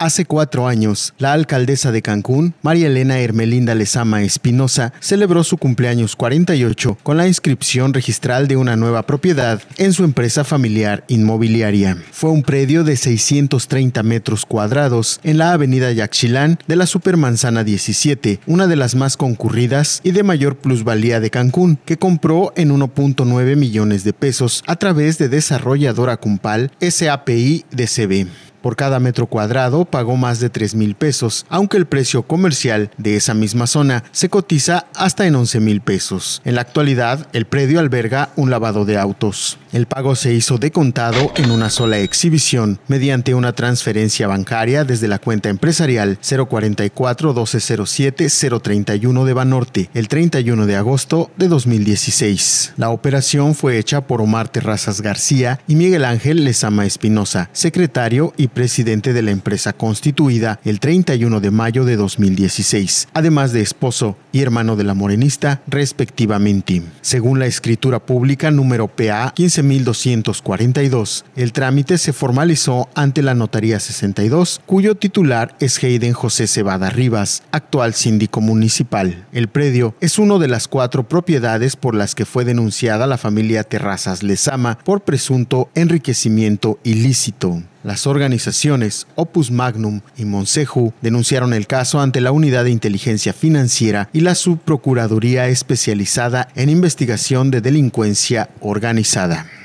Hace cuatro años, la alcaldesa de Cancún, María Elena Hermelinda Lezama Espinosa, celebró su cumpleaños 48 con la inscripción registral de una nueva propiedad en su empresa familiar inmobiliaria. Fue un predio de 630 metros cuadrados en la avenida Yaxchilán de la Supermanzana 17, una de las más concurridas y de mayor plusvalía de Cancún, que compró en 1.9 millones de pesos a través de desarrolladora Cumpal SAPI de por cada metro cuadrado pagó más de 3 mil pesos, aunque el precio comercial de esa misma zona se cotiza hasta en 11 mil pesos. En la actualidad, el predio alberga un lavado de autos. El pago se hizo de contado en una sola exhibición, mediante una transferencia bancaria desde la cuenta empresarial 044 1207 031 de Banorte el 31 de agosto de 2016. La operación fue hecha por Omar Terrazas García y Miguel Ángel Lezama Espinosa, secretario y presidente de la empresa constituida el 31 de mayo de 2016, además de esposo y hermano de la morenista, respectivamente. Según la escritura pública número PA 15242, el trámite se formalizó ante la Notaría 62, cuyo titular es Hayden José Cebada Rivas, actual síndico municipal. El predio es uno de las cuatro propiedades por las que fue denunciada la familia Terrazas Lezama por presunto enriquecimiento ilícito. Las organizaciones Opus Magnum y Monseju denunciaron el caso ante la Unidad de Inteligencia Financiera y la Subprocuraduría Especializada en Investigación de Delincuencia Organizada.